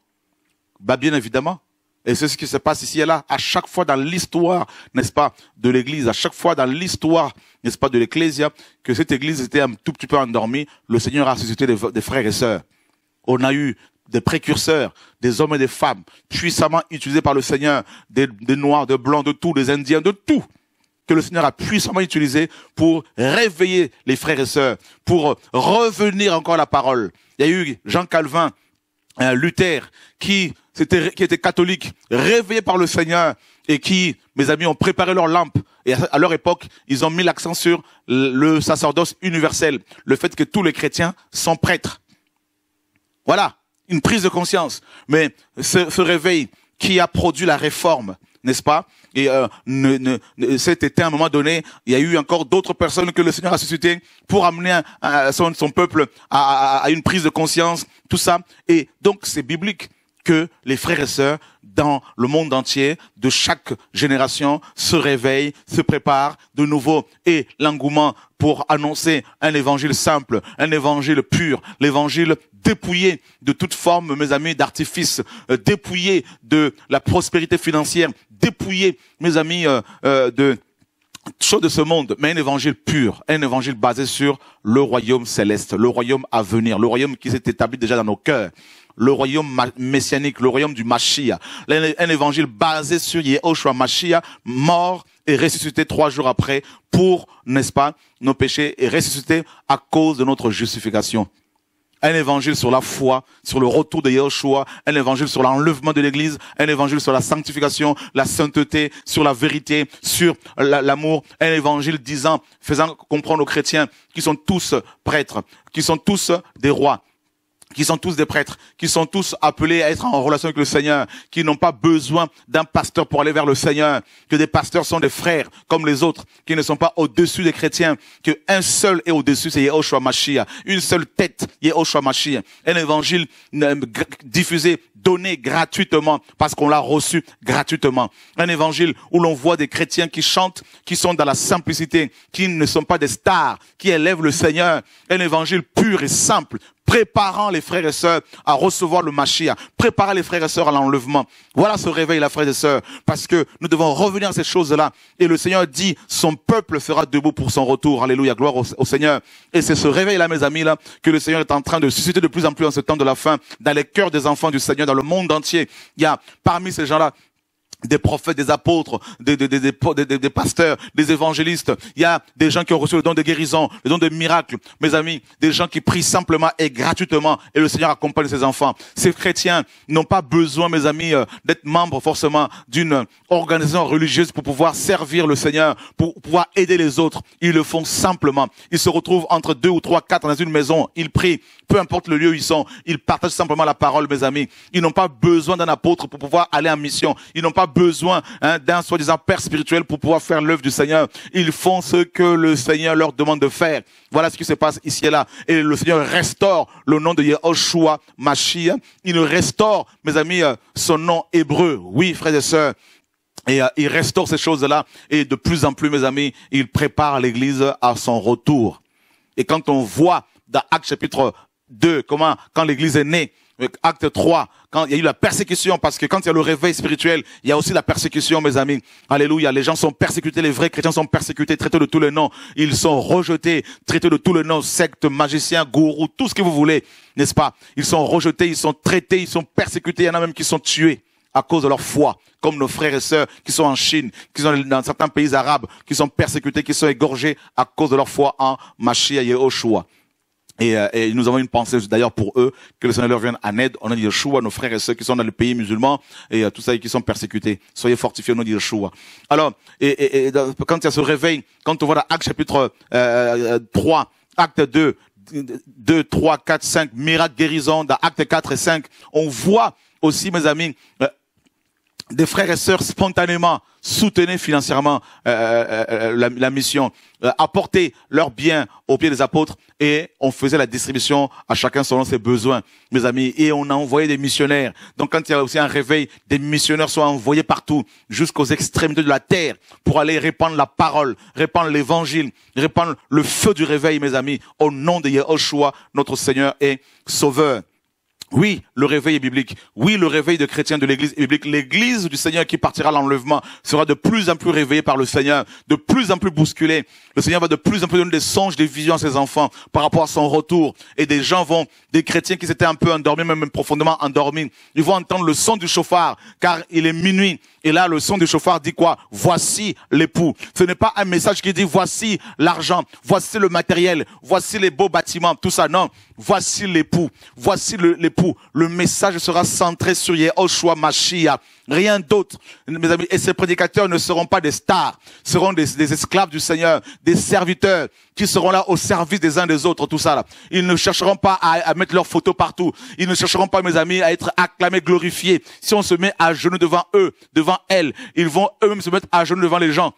Bah bien évidemment. Et c'est ce qui se passe ici et là, à chaque fois dans l'histoire, n'est-ce pas, de l'Église, à chaque fois dans l'histoire, n'est-ce pas, de l'Ecclésia, que cette Église était un tout petit peu endormie, le Seigneur a suscité des, des frères et sœurs. On a eu des précurseurs, des hommes et des femmes, puissamment utilisés par le Seigneur, des, Noirs, des Blancs, de tout, des Indiens, de tout, que le Seigneur a puissamment utilisé pour réveiller les frères et sœurs, pour revenir encore à la parole. Il y a eu Jean Calvin, euh, Luther, qui étaient qui était catholique, réveillé par le Seigneur, et qui, mes amis, ont préparé leur lampe. Et à leur époque, ils ont mis l'accent sur le sacerdoce universel, le fait que tous les chrétiens sont prêtres. Voilà une prise de conscience, mais ce, réveil qui a produit la réforme, n'est-ce pas Et euh, ne, cet été, à un moment donné, il y a eu encore d'autres personnes que le Seigneur a suscité pour amener son, son, peuple à, une prise de conscience, tout ça. Et donc, c'est biblique que les frères et sœurs dans le monde entier, de chaque génération, se réveillent, se préparent de nouveau. Et l'engouement pour annoncer un évangile simple, un évangile pur, l'évangile dépouillé de toute forme, mes amis, d'artifice, euh, dépouillé de la prospérité financière, dépouillé, mes amis, euh, euh, de choses de ce monde, mais un évangile pur, un évangile basé sur le royaume céleste, le royaume à venir, le royaume qui s'est établi déjà dans nos cœurs le royaume messianique, le royaume du Mashiach. Un évangile basé sur Yehoshua Mashiach, mort et ressuscité trois jours après pour, n'est-ce pas, nos péchés et ressuscité à cause de notre justification. Un évangile sur la foi, sur le retour de Yehoshua, un évangile sur l'enlèvement de l'église, un évangile sur la sanctification, la sainteté, sur la vérité, sur l'amour, un évangile disant, faisant comprendre aux chrétiens qui sont tous prêtres, qui sont tous des rois, qui sont tous des prêtres, qui sont tous appelés à être en relation avec le Seigneur, qui n'ont pas besoin d'un pasteur pour aller vers le Seigneur, que des pasteurs sont des frères comme les autres, qui ne sont pas au-dessus des chrétiens, que un seul est au-dessus, c'est Yehoshua Mashiach, une seule tête, Yehoshua Mashiach, un évangile diffusé, donné gratuitement, parce qu'on l'a reçu gratuitement, un évangile où l'on voit des chrétiens qui chantent, qui sont dans la simplicité, qui ne sont pas des stars, qui élèvent le Seigneur, un évangile pur et simple, préparant les frères et sœurs à recevoir le Mashiach, préparant les frères et sœurs à l'enlèvement. Voilà ce réveil, la frères et sœurs, parce que nous devons revenir à ces choses-là. Et le Seigneur dit, son peuple fera debout pour son retour. Alléluia, gloire au, au Seigneur. Et c'est ce réveil-là, mes amis, là, que le Seigneur est en train de susciter de plus en plus en ce temps de la fin, dans les cœurs des enfants du Seigneur, dans le monde entier. Il y a parmi ces gens-là des prophètes, des apôtres, des, pasteurs, des évangélistes. Il y a des gens qui ont reçu le don de guérison, le don de miracles. Mes amis, des gens qui prient simplement et gratuitement et le Seigneur accompagne ses enfants. Ces chrétiens n'ont pas besoin, mes amis, euh, d'être membres forcément d'une organisation religieuse pour pouvoir servir le Seigneur, pour pouvoir aider les autres. Ils le font simplement. Ils se retrouvent entre deux ou trois, quatre dans une maison. Ils prient peu importe le lieu où ils sont, ils partagent simplement la parole, mes amis. Ils n'ont pas besoin d'un apôtre pour pouvoir aller en mission. Ils n'ont pas besoin hein, d'un soi-disant père spirituel pour pouvoir faire l'œuvre du Seigneur. Ils font ce que le Seigneur leur demande de faire. Voilà ce qui se passe ici et là. Et le Seigneur restaure le nom de Yehoshua Mashiach. Il restaure, mes amis, euh, son nom hébreu. Oui, frères et sœurs. Et euh, il restaure ces choses-là. Et de plus en plus, mes amis, il prépare l'Église à son retour. Et quand on voit dans Acte chapitre deux, comment, quand l'église est née, euh, acte 3, quand il y a eu la persécution, parce que quand il y a le réveil spirituel, il y a aussi la persécution, mes amis. Alléluia. Les gens sont persécutés, les vrais chrétiens sont persécutés, traités de tous les noms. Ils sont rejetés, traités de tous les noms, sectes, magiciens, gourous, tout ce que vous voulez, n'est-ce pas? Ils sont rejetés, ils sont traités, ils sont persécutés, il y en a même qui sont tués à cause de leur foi, comme nos frères et sœurs qui sont en Chine, qui sont dans certains pays arabes, qui sont persécutés, qui sont égorgés à cause de leur foi en Mashiach et Oshua. Et, euh, et, nous avons une pensée d'ailleurs pour eux, que le Seigneur leur vienne en aide, on a dit Yeshua, nos frères et ceux qui sont dans le pays musulman et euh, tous ceux qui sont persécutés. Soyez fortifiés on a dit Yeshua. Alors, et, et, quand il y a ce réveil, quand on voit dans Acte chapitre 3, Acte 2, 2, 3, 4, 5, miracle guérison, dans Acte 4 et 5, on voit aussi, mes amis, euh, des frères et sœurs spontanément soutenaient financièrement euh, euh, euh, la, mission, apportaient leurs biens aux pieds des apôtres et on faisait la distribution à chacun selon ses besoins, mes amis. Et on a envoyé des missionnaires. Donc quand il y a aussi un réveil, des missionnaires sont envoyés partout, jusqu'aux extrémités de la terre, pour aller répandre la parole, répandre l'évangile, répandre le feu du réveil, mes amis, au nom de Yahushua, notre Seigneur et Sauveur. Oui, le réveil est biblique. Oui, le réveil de chrétiens de l'église est biblique. L'église du Seigneur qui partira à l'enlèvement sera de plus en plus réveillée par le Seigneur, de plus en plus bousculée. Le Seigneur va de plus en plus donner des songes, des visions à ses enfants par rapport à son retour. Et des gens vont, des chrétiens qui s'étaient un peu endormis, même profondément endormis, ils vont entendre le son du chauffard, car il est minuit. Et là, le son du chauffard dit quoi Voici l'époux. Ce n'est pas un message qui dit voici l'argent, voici le matériel, voici les beaux bâtiments, tout ça. Non, voici l'époux, voici l'époux. Le, message sera centré sur Yehoshua Mashiach. Rien d'autre, mes amis. Et ces prédicateurs ne seront pas des stars, seront des esclaves du Seigneur, des serviteurs, qui seront là au service des uns des autres, tout ça là. Ils ne chercheront pas à, mettre leurs photos partout. Ils ne chercheront pas, mes amis, à être acclamés, glorifiés. Si on se met à genoux devant eux, devant elles, ils vont eux-mêmes se mettre à genoux devant les gens.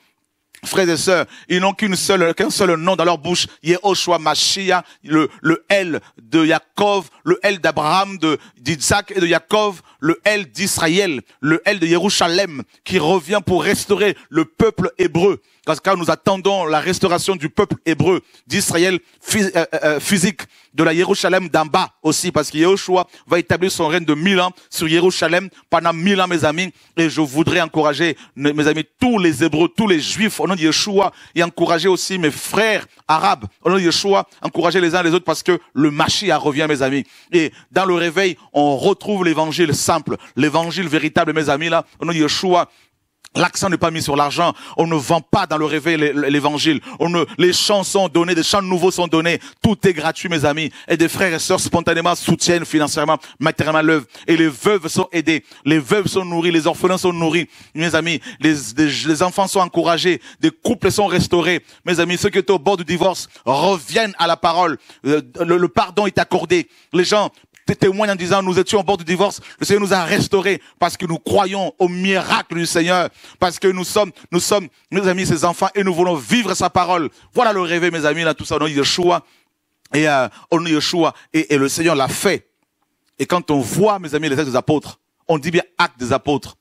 Frères et sœurs, ils n'ont qu'une seule, qu'un seul nom dans leur bouche, Yehoshua Mashiach, le, le L de Yaakov, le L d'Abraham, de, d'Isaac et de Yaakov, le L d'Israël, le L de Jérusalem qui revient pour restaurer le peuple hébreu car nous attendons la restauration du peuple hébreu d'Israël euh, euh, euh, physique de la Jérusalem d'en bas aussi, parce que Yeshua va établir son règne de mille ans sur Jérusalem pendant mille ans, mes amis. Et je voudrais encourager, mes amis, tous les Hébreux, tous les Juifs au nom de Yeshua, et encourager aussi mes frères arabes au nom de Yeshua, encourager les uns les autres, parce que le Machia revient, mes amis. Et dans le réveil, on retrouve l'évangile simple, l'évangile véritable, mes amis, là, au nom de Yeshua, L'accent n'est pas mis sur l'argent. On ne vend pas dans le réveil l'évangile. On les chants sont donnés, des chants nouveaux sont donnés. Tout est gratuit, mes amis. Et des frères et sœurs spontanément soutiennent financièrement, matériellement l'œuvre. Et les veuves sont aidées. Les veuves sont nourries. Les orphelins sont nourris. Mes amis, les, enfants sont encouragés. Des couples sont restaurés. Mes amis, ceux qui étaient au bord du divorce reviennent à la parole. Euh, le pardon est accordé. Les gens témoignes en disant, nous étions au bord du divorce, le Seigneur nous a restaurés parce que nous croyons au miracle du Seigneur, parce que nous sommes, nous sommes, mes amis, ses enfants, et nous voulons vivre sa parole. Voilà le rêve, mes amis, là, tout ça, on nom de Yeshua, et on euh, au et, et le Seigneur l'a fait. Et quand on voit, mes amis, les actes des apôtres, on dit bien actes des apôtres.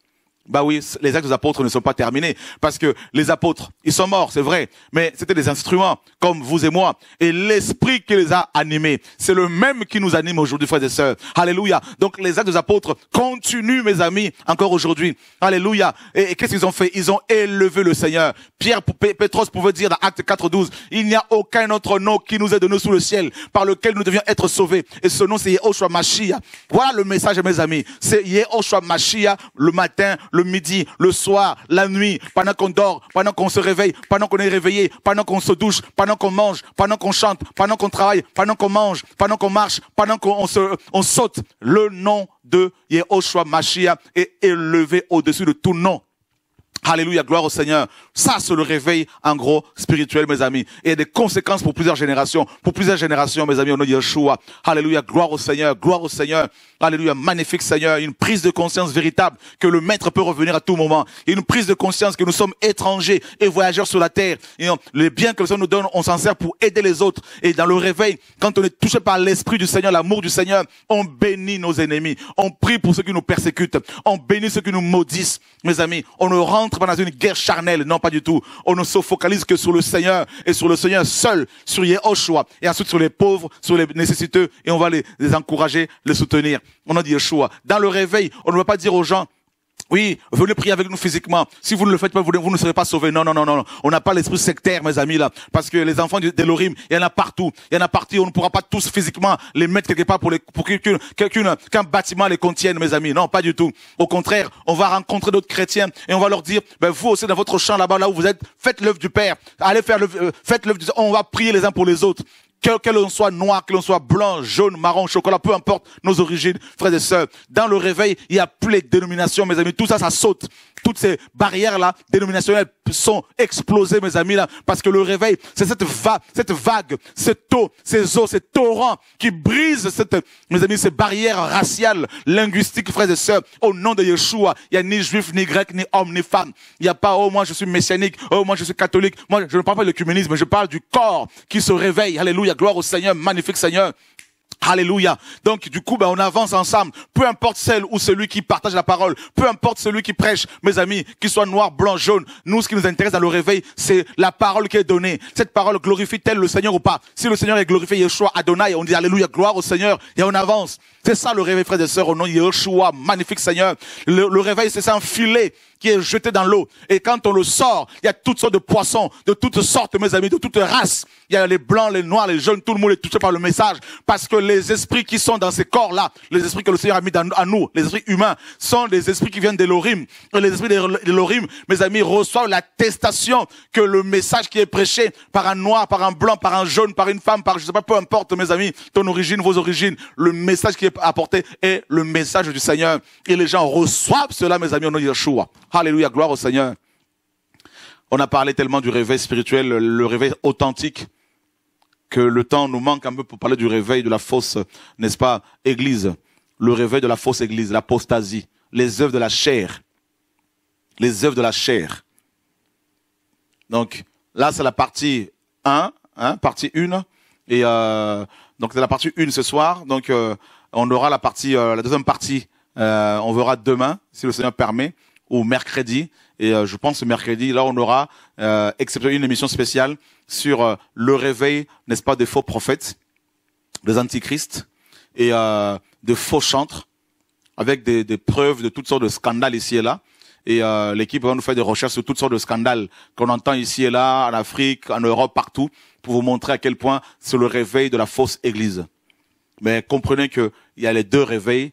Bah oui, les actes des apôtres ne sont pas terminés parce que les apôtres, ils sont morts, c'est vrai, mais c'était des instruments comme vous et moi et l'esprit qui les a animés, c'est le même qui nous anime aujourd'hui frères et sœurs. Alléluia. Donc les actes des apôtres continuent mes amis encore aujourd'hui. Alléluia. Et, qu'est-ce qu'ils ont fait Ils ont élevé le Seigneur. Pierre Pétros pouvait dire dans Acte 4:12, il n'y a aucun autre nom qui nous est donné sous le ciel par lequel nous devions être sauvés et ce nom c'est Yehoshua Mashiach. Voilà le message mes amis, c'est Yehoshua Mashiach le matin le midi, le soir, la nuit, pendant qu'on dort, pendant qu'on se réveille, pendant qu'on est réveillé, pendant qu'on se douche, pendant qu'on mange, pendant qu'on chante, pendant qu'on travaille, pendant qu'on mange, pendant qu'on marche, pendant qu'on saute. Le nom de Yehoshua Mashiach est élevé au-dessus de tout nom. Alléluia, gloire au Seigneur. Ça, c'est le réveil, en gros, spirituel, mes amis. Et des conséquences pour plusieurs générations. Pour plusieurs générations, mes amis, on nom de Yeshua. Alléluia, gloire au Seigneur, gloire au Seigneur. Alléluia, magnifique Seigneur. Une prise de conscience véritable que le Maître peut revenir à tout moment. Une prise de conscience que nous sommes étrangers et voyageurs sur la terre. Et les biens que le Seigneur nous donne, on s'en sert pour aider les autres. Et dans le réveil, quand on est touché par l'Esprit du Seigneur, l'amour du Seigneur, on bénit nos ennemis. On prie pour ceux qui nous persécutent. On bénit ceux qui nous maudissent. Mes amis, on ne rentre pas dans une guerre charnelle, non pas du tout. On ne se focalise que sur le Seigneur et sur le Seigneur seul, sur Yeshua. et ensuite sur les pauvres, sur les nécessiteux, et on va les, les encourager, les soutenir. On a dit Yeshua. Dans le réveil, on ne va pas dire aux gens, oui, venez prier avec nous physiquement. Si vous ne le faites pas, vous, ne serez pas sauvés. Non, non, non, non. On n'a pas l'esprit sectaire, mes amis, là. Parce que les enfants Lorim, il y en a partout. Il y en a partout. On ne pourra pas tous physiquement les mettre quelque part pour, les, pour qu'un bâtiment les contienne, mes amis. Non, pas du tout. Au contraire, on va rencontrer d'autres chrétiens et on va leur dire, ben, vous aussi, dans votre champ là-bas, là où vous êtes, faites l'œuvre du Père. Allez faire l'œuvre, euh, faites l'œuvre du On va prier les uns pour les autres que, l'on soit noir, que l'on soit blanc, jaune, marron, chocolat, peu importe nos origines, frères et sœurs. Dans le réveil, il n'y a plus les dénominations, mes amis. Tout ça, ça saute. Toutes ces barrières-là, dénominationnelles, sont explosés, mes amis, là, parce que le réveil, c'est cette, va, cette vague, cette eau, ces eaux, ces torrents qui brisent cette, mes amis, ces barrières raciales, linguistiques, frères et sœurs, au nom de Yeshua. Il n'y a ni juif, ni grec, ni homme, ni femme. Il n'y a pas, oh, moi, je suis messianique, oh, moi, je suis catholique. Moi, je ne parle pas de l'œcuménisme, je parle du corps qui se réveille. Alléluia, gloire au Seigneur, magnifique Seigneur. Alléluia. Donc du coup, ben, on avance ensemble. Peu importe celle ou celui qui partage la parole, peu importe celui qui prêche, mes amis, qu'il soit noir, blanc, jaune, nous, ce qui nous intéresse dans le réveil, c'est la parole qui est donnée. Cette parole glorifie-t-elle le Seigneur ou pas Si le Seigneur est glorifié, Yeshua, Adonai, on dit Alléluia, gloire au Seigneur, et on avance. C'est ça le réveil, frères et sœurs, au nom de Yeshua, magnifique Seigneur. Le, réveil, c'est ça, un filet jeté dans l'eau. Et quand on le sort, il y a toutes sortes de poissons, de toutes sortes, mes amis, de toutes races. Il y a les blancs, les noirs, les jeunes, tout le monde est touché par le message. Parce que les esprits qui sont dans ces corps-là, les esprits que le Seigneur a mis dans, à nous, les esprits humains, sont des esprits qui viennent de l'Orim. Les esprits de l'Orim, mes amis, reçoivent l'attestation que le message qui est prêché par un noir, par un blanc, par un jaune, par une femme, par je sais pas, peu importe, mes amis, ton origine, vos origines, le message qui est apporté est le message du Seigneur. Et les gens reçoivent cela, mes amis, au nom de Yeshua. Alléluia, gloire au Seigneur. On a parlé tellement du réveil spirituel, le réveil authentique, que le temps nous manque un peu pour parler du réveil de la fausse, n'est-ce pas, église. Le réveil de la fausse église, l'apostasie, les œuvres de la chair. Les œuvres de la chair. Donc, là, c'est la partie 1, hein, partie 1. Et euh, donc, c'est la partie 1 ce soir. Donc, euh, on aura la partie, euh, la deuxième partie, euh, on verra demain, si le Seigneur permet au mercredi. Et euh, je pense que mercredi, là, on aura euh, une émission spéciale sur euh, le réveil, n'est-ce pas, des faux prophètes, des antichrists et euh, des faux chantres, avec des, des, preuves de toutes sortes de scandales ici et là. Et euh, l'équipe va nous faire des recherches sur toutes sortes de scandales qu'on entend ici et là, en Afrique, en Europe, partout, pour vous montrer à quel point c'est le réveil de la fausse Église. Mais comprenez qu'il y a les deux réveils.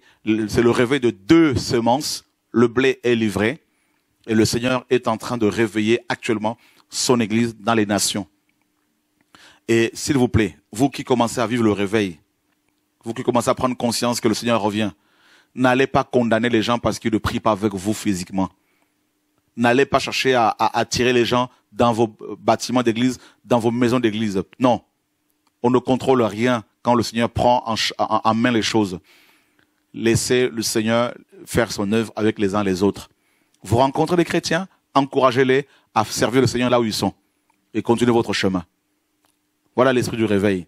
C'est le réveil de deux semences le blé est livré et le Seigneur est en train de réveiller actuellement son Église dans les nations. Et s'il vous plaît, vous qui commencez à vivre le réveil, vous qui commencez à prendre conscience que le Seigneur revient, n'allez pas condamner les gens parce qu'ils ne prient pas avec vous physiquement. N'allez pas chercher à, attirer les gens dans vos bâtiments d'église, dans vos maisons d'église. Non, on ne contrôle rien quand le Seigneur prend en main les choses laissez le Seigneur faire son œuvre avec les uns les autres. Vous rencontrez des chrétiens, encouragez-les à servir le Seigneur là où ils sont et continuez votre chemin. Voilà l'esprit du réveil.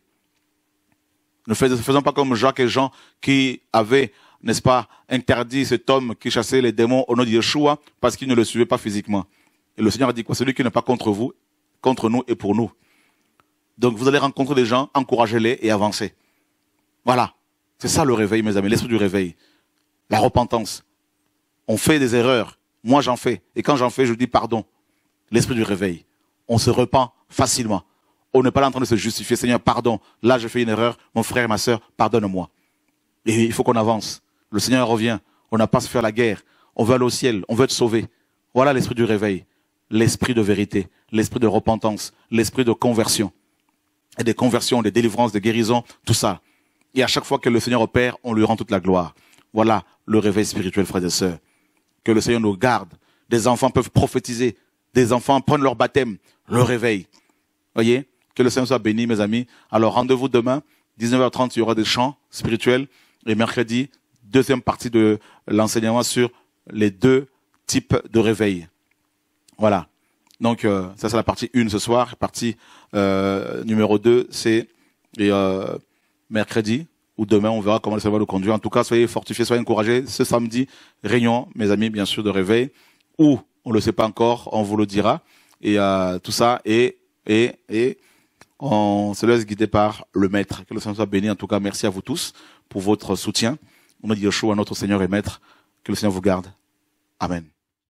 Ne faisons pas comme Jacques et Jean qui avaient, n'est-ce pas, interdit cet homme qui chassait les démons au nom de Yeshua parce qu'il ne le suivait pas physiquement. Et le Seigneur a dit quoi Celui qui n'est pas contre vous, contre nous et pour nous. Donc vous allez rencontrer des gens, encouragez-les et avancez. Voilà. C'est ça le réveil, mes amis, l'esprit du réveil. La repentance. On fait des erreurs. Moi, j'en fais. Et quand j'en fais, je dis pardon. L'esprit du réveil. On se repent facilement. On n'est pas là en train de se justifier. Seigneur, pardon. Là, j'ai fait une erreur. Mon frère et ma soeur, pardonne-moi. Et il faut qu'on avance. Le Seigneur revient. On n'a pas à se faire la guerre. On veut aller au ciel. On veut être sauvé. Voilà l'esprit du réveil. L'esprit de vérité. L'esprit de repentance. L'esprit de conversion. Et des conversions, des délivrances, des guérisons, tout ça. Et à chaque fois que le Seigneur opère, on lui rend toute la gloire. Voilà le réveil spirituel, frères et sœurs. Que le Seigneur nous garde. Des enfants peuvent prophétiser. Des enfants prennent leur baptême, le réveil. Voyez Que le Seigneur soit béni, mes amis. Alors rendez-vous demain, 19h30, il y aura des chants spirituels. Et mercredi, deuxième partie de l'enseignement sur les deux types de réveil. Voilà. Donc euh, ça c'est la partie 1 ce soir. Partie euh, numéro 2, c'est... Euh, mercredi ou demain, on verra comment ça va le conduire. En tout cas, soyez fortifiés, soyez encouragés. Ce samedi, réunion, mes amis, bien sûr, de réveil, ou on ne le sait pas encore, on vous le dira. Et euh, tout ça, et, et, et on se laisse guider par le Maître. Que le Seigneur soit béni. En tout cas, merci à vous tous pour votre soutien. On a dit au chaud à notre Seigneur et Maître. Que le Seigneur vous garde. Amen.